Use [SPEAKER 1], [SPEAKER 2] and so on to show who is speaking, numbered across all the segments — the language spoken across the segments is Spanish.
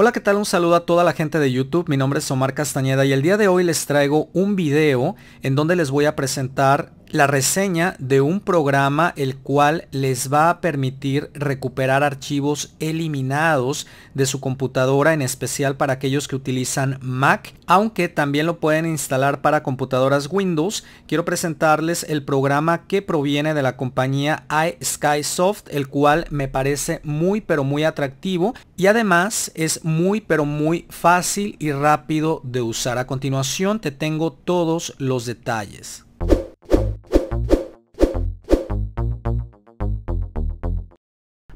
[SPEAKER 1] Hola, ¿qué tal? Un saludo a toda la gente de YouTube. Mi nombre es Omar Castañeda y el día de hoy les traigo un video en donde les voy a presentar la reseña de un programa el cual les va a permitir recuperar archivos eliminados de su computadora, en especial para aquellos que utilizan Mac, aunque también lo pueden instalar para computadoras Windows. Quiero presentarles el programa que proviene de la compañía iSkySoft, el cual me parece muy pero muy atractivo y además es muy pero muy fácil y rápido de usar. A continuación te tengo todos los detalles.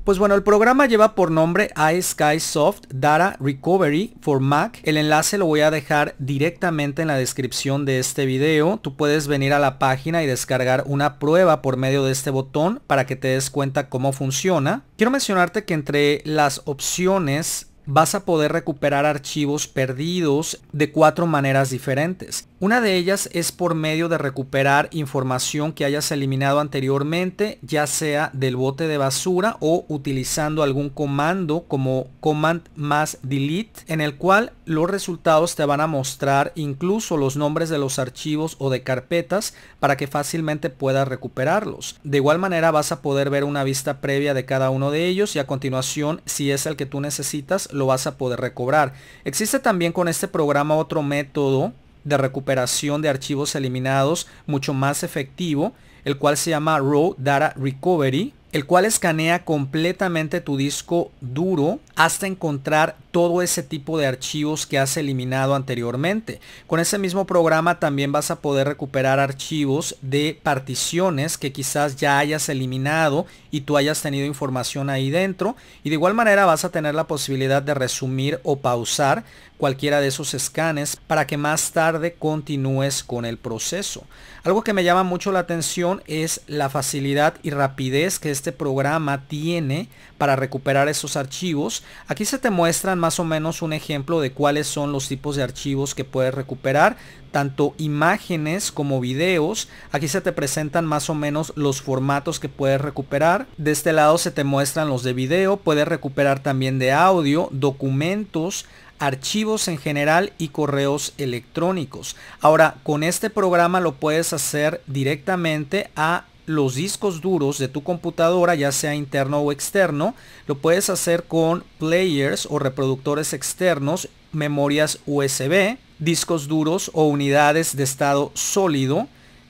[SPEAKER 1] Pues bueno, el programa lleva por nombre iSkySoft Data Recovery for Mac. El enlace lo voy a dejar directamente en la descripción de este video. Tú puedes venir a la página y descargar una prueba por medio de este botón para que te des cuenta cómo funciona. Quiero mencionarte que entre las opciones vas a poder recuperar archivos perdidos de cuatro maneras diferentes. Una de ellas es por medio de recuperar información que hayas eliminado anteriormente, ya sea del bote de basura o utilizando algún comando como command más delete, en el cual los resultados te van a mostrar incluso los nombres de los archivos o de carpetas para que fácilmente puedas recuperarlos. De igual manera vas a poder ver una vista previa de cada uno de ellos y a continuación si es el que tú necesitas lo vas a poder recobrar. Existe también con este programa otro método de recuperación de archivos eliminados mucho más efectivo, el cual se llama Raw Data Recovery, el cual escanea completamente tu disco duro hasta encontrar todo ese tipo de archivos que has eliminado anteriormente. Con ese mismo programa también vas a poder recuperar archivos de particiones que quizás ya hayas eliminado y tú hayas tenido información ahí dentro. Y de igual manera vas a tener la posibilidad de resumir o pausar cualquiera de esos escanes para que más tarde continúes con el proceso. Algo que me llama mucho la atención es la facilidad y rapidez que este programa tiene para recuperar esos archivos. Aquí se te muestran más o menos un ejemplo de cuáles son los tipos de archivos que puedes recuperar, tanto imágenes como videos. Aquí se te presentan más o menos los formatos que puedes recuperar. De este lado se te muestran los de video, puedes recuperar también de audio, documentos, archivos en general y correos electrónicos. Ahora, con este programa lo puedes hacer directamente a los discos duros de tu computadora, ya sea interno o externo. Lo puedes hacer con players o reproductores externos, memorias USB, discos duros o unidades de estado sólido,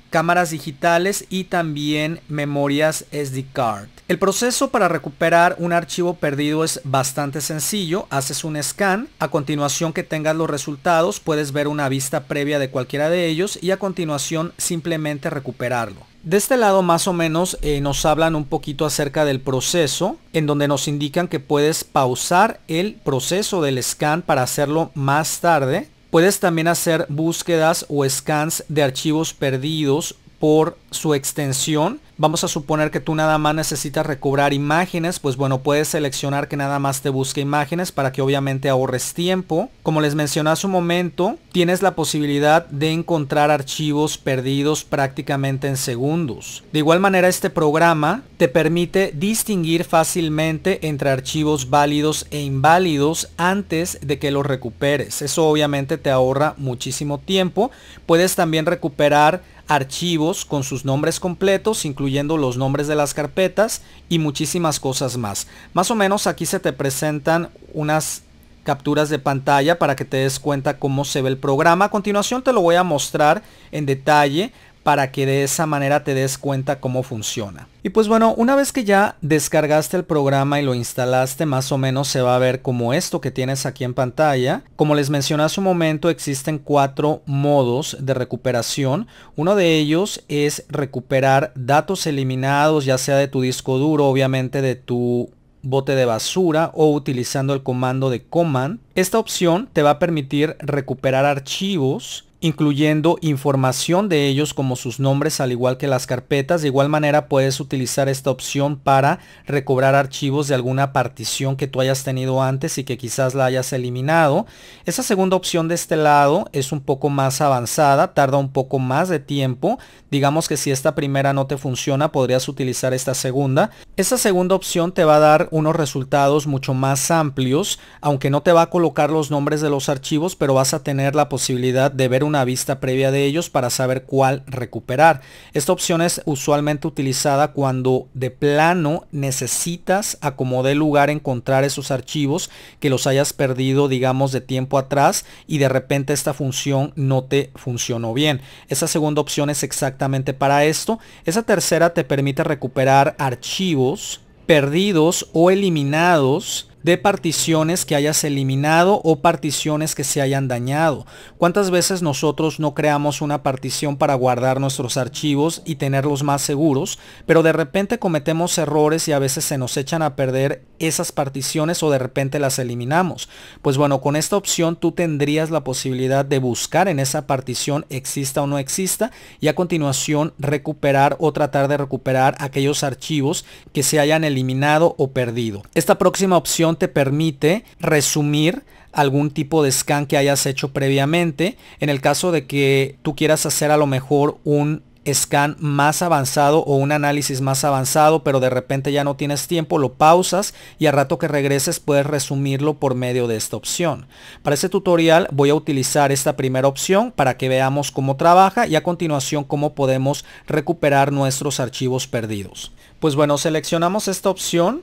[SPEAKER 1] cámaras digitales y también memorias SD card. El proceso para recuperar un archivo perdido es bastante sencillo, haces un scan, a continuación que tengas los resultados puedes ver una vista previa de cualquiera de ellos y a continuación simplemente recuperarlo. De este lado más o menos eh, nos hablan un poquito acerca del proceso, en donde nos indican que puedes pausar el proceso del scan para hacerlo más tarde. Puedes también hacer búsquedas o scans de archivos perdidos por su extensión Vamos a suponer que tú nada más necesitas recobrar imágenes, pues bueno, puedes seleccionar que nada más te busque imágenes para que obviamente ahorres tiempo. Como les mencioné hace un momento, tienes la posibilidad de encontrar archivos perdidos prácticamente en segundos. De igual manera, este programa te permite distinguir fácilmente entre archivos válidos e inválidos antes de que los recuperes. Eso obviamente te ahorra muchísimo tiempo. Puedes también recuperar archivos con sus nombres completos, incluyendo los nombres de las carpetas y muchísimas cosas más. Más o menos aquí se te presentan unas capturas de pantalla para que te des cuenta cómo se ve el programa. A continuación te lo voy a mostrar en detalle para que de esa manera te des cuenta cómo funciona. Y pues bueno, una vez que ya descargaste el programa y lo instalaste, más o menos se va a ver como esto que tienes aquí en pantalla. Como les mencioné hace un momento, existen cuatro modos de recuperación. Uno de ellos es recuperar datos eliminados, ya sea de tu disco duro, obviamente de tu bote de basura o utilizando el comando de command. Esta opción te va a permitir recuperar archivos incluyendo información de ellos como sus nombres al igual que las carpetas. De igual manera puedes utilizar esta opción para recobrar archivos de alguna partición que tú hayas tenido antes y que quizás la hayas eliminado. Esa segunda opción de este lado es un poco más avanzada, tarda un poco más de tiempo. Digamos que si esta primera no te funciona podrías utilizar esta segunda. esa segunda opción te va a dar unos resultados mucho más amplios, aunque no te va a colocar los nombres de los archivos, pero vas a tener la posibilidad de ver un una vista previa de ellos para saber cuál recuperar. Esta opción es usualmente utilizada cuando de plano necesitas a como lugar encontrar esos archivos que los hayas perdido digamos de tiempo atrás y de repente esta función no te funcionó bien. Esa segunda opción es exactamente para esto. Esa tercera te permite recuperar archivos perdidos o eliminados de particiones que hayas eliminado o particiones que se hayan dañado. ¿Cuántas veces nosotros no creamos una partición para guardar nuestros archivos y tenerlos más seguros, pero de repente cometemos errores y a veces se nos echan a perder esas particiones o de repente las eliminamos? Pues bueno, con esta opción tú tendrías la posibilidad de buscar en esa partición exista o no exista y a continuación recuperar o tratar de recuperar aquellos archivos que se hayan eliminado o perdido. Esta próxima opción te permite resumir algún tipo de scan que hayas hecho previamente. En el caso de que tú quieras hacer a lo mejor un scan más avanzado o un análisis más avanzado, pero de repente ya no tienes tiempo, lo pausas y al rato que regreses puedes resumirlo por medio de esta opción. Para este tutorial voy a utilizar esta primera opción para que veamos cómo trabaja y a continuación cómo podemos recuperar nuestros archivos perdidos. Pues bueno, seleccionamos esta opción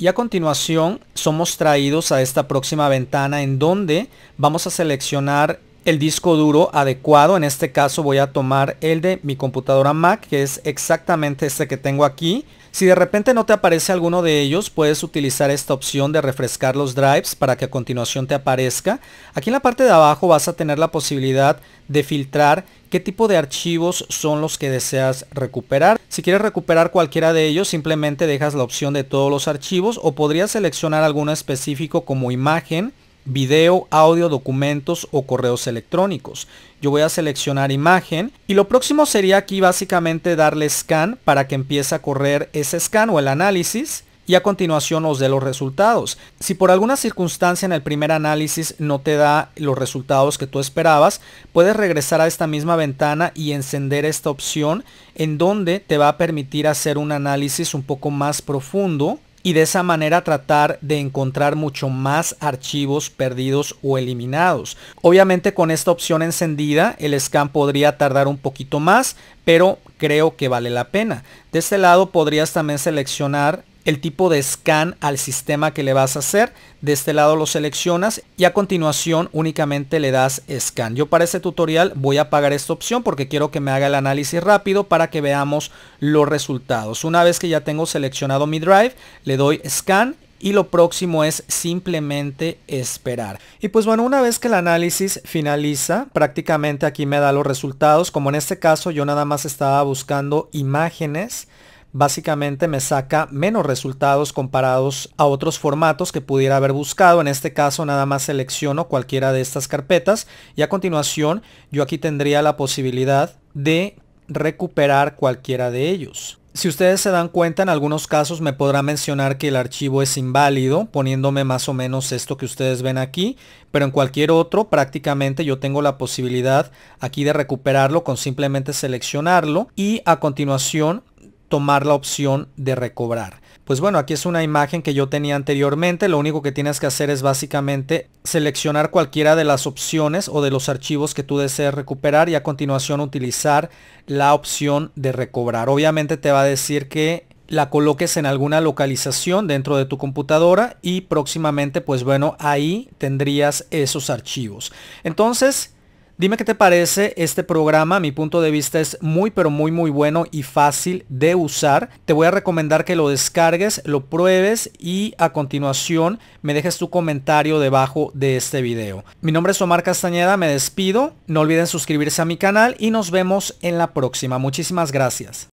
[SPEAKER 1] y a continuación somos traídos a esta próxima ventana en donde vamos a seleccionar el disco duro adecuado. En este caso voy a tomar el de mi computadora Mac, que es exactamente este que tengo aquí. Si de repente no te aparece alguno de ellos, puedes utilizar esta opción de refrescar los drives para que a continuación te aparezca. Aquí en la parte de abajo vas a tener la posibilidad de filtrar qué tipo de archivos son los que deseas recuperar. Si quieres recuperar cualquiera de ellos, simplemente dejas la opción de todos los archivos o podrías seleccionar alguno específico como imagen video, audio, documentos o correos electrónicos. Yo voy a seleccionar imagen y lo próximo sería aquí básicamente darle scan para que empiece a correr ese scan o el análisis y a continuación os dé los resultados. Si por alguna circunstancia en el primer análisis no te da los resultados que tú esperabas, puedes regresar a esta misma ventana y encender esta opción en donde te va a permitir hacer un análisis un poco más profundo y de esa manera tratar de encontrar mucho más archivos perdidos o eliminados. Obviamente con esta opción encendida el scan podría tardar un poquito más, pero creo que vale la pena. De este lado podrías también seleccionar el tipo de scan al sistema que le vas a hacer. De este lado lo seleccionas y a continuación únicamente le das scan. Yo para este tutorial voy a apagar esta opción porque quiero que me haga el análisis rápido para que veamos los resultados. Una vez que ya tengo seleccionado mi drive, le doy scan y lo próximo es simplemente esperar. Y pues bueno, una vez que el análisis finaliza, prácticamente aquí me da los resultados, como en este caso yo nada más estaba buscando imágenes, básicamente me saca menos resultados comparados a otros formatos que pudiera haber buscado. En este caso nada más selecciono cualquiera de estas carpetas y a continuación yo aquí tendría la posibilidad de recuperar cualquiera de ellos. Si ustedes se dan cuenta, en algunos casos me podrá mencionar que el archivo es inválido, poniéndome más o menos esto que ustedes ven aquí, pero en cualquier otro prácticamente yo tengo la posibilidad aquí de recuperarlo con simplemente seleccionarlo y a continuación tomar la opción de recobrar. Pues bueno, aquí es una imagen que yo tenía anteriormente. Lo único que tienes que hacer es básicamente seleccionar cualquiera de las opciones o de los archivos que tú desees recuperar y a continuación utilizar la opción de recobrar. Obviamente te va a decir que la coloques en alguna localización dentro de tu computadora y próximamente pues bueno ahí tendrías esos archivos entonces Dime qué te parece este programa, mi punto de vista es muy pero muy muy bueno y fácil de usar. Te voy a recomendar que lo descargues, lo pruebes y a continuación me dejes tu comentario debajo de este video. Mi nombre es Omar Castañeda, me despido, no olviden suscribirse a mi canal y nos vemos en la próxima. Muchísimas gracias.